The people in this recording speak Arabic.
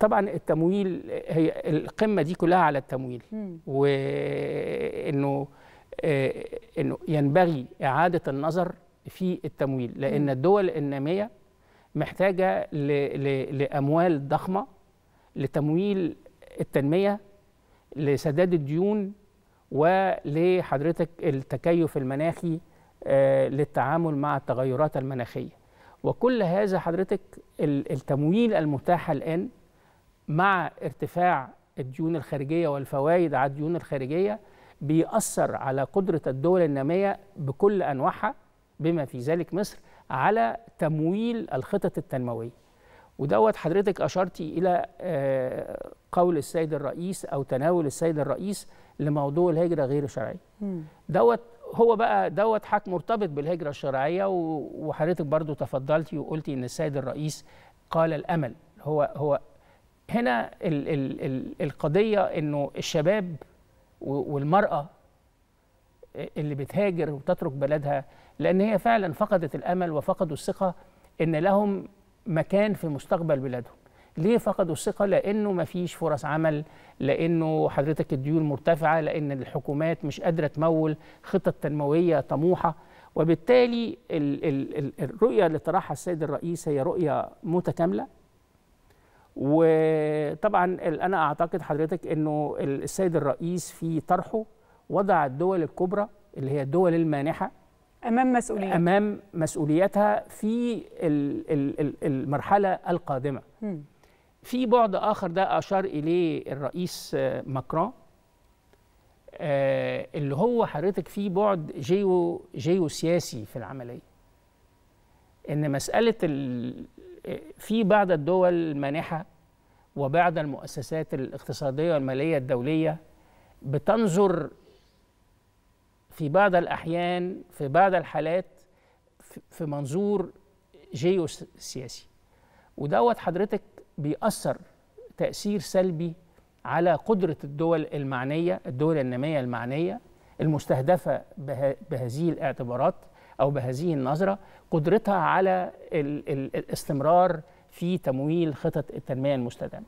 طبعا التمويل هي القمه دي كلها على التمويل وانه آه، انه ينبغي اعاده النظر في التمويل لان الدول الناميه محتاجه لاموال ضخمه لتمويل التنميه لسداد الديون ولحضرتك التكيف المناخي آه، للتعامل مع التغيرات المناخيه وكل هذا حضرتك التمويل المتاح الان مع ارتفاع الديون الخارجية والفوائد على الديون الخارجية بيأثر على قدرة الدول النامية بكل أنواعها بما في ذلك مصر على تمويل الخطط التنموية ودوت حضرتك أشرتي إلى آه، قول السيد الرئيس أو تناول السيد الرئيس لموضوع الهجرة غير الشرعية دوت هو بقى دوت حق مرتبط بالهجرة الشرعية وحضرتك برضو تفضلتي وقلتي إن السيد الرئيس قال الأمل هو هو هنا الـ الـ الـ القضية أنه الشباب والمرأة اللي بتهاجر وتترك بلدها لأن هي فعلا فقدت الأمل وفقدوا الثقة أن لهم مكان في مستقبل بلادهم ليه فقدوا الثقة؟ لأنه ما فيش فرص عمل لأنه حضرتك الديون مرتفعة لأن الحكومات مش قادرة تمول خطط تنموية طموحة وبالتالي الرؤية اللي طرحها السيد الرئيس هي رؤية متكاملة وطبعا انا اعتقد حضرتك انه السيد الرئيس في طرحه وضع الدول الكبرى اللي هي الدول المانحه امام مسؤوليتها امام مسؤوليتها في المرحله القادمه في بعد اخر ده اشار اليه الرئيس ماكرون آه، اللي هو حضرتك فيه بعد جيو جيوسياسي في العمليه ان مساله في بعض الدول المانحة وبعض المؤسسات الاقتصادية والمالية الدولية بتنظر في بعض الأحيان في بعض الحالات في منظور جيو سياسي ودوت حضرتك بيأثر تأثير سلبي على قدرة الدول المعنية الدول النامية المعنية المستهدفة بهذه الاعتبارات أو بهذه النظرة قدرتها على الاستمرار في تمويل خطط التنمية المستدامة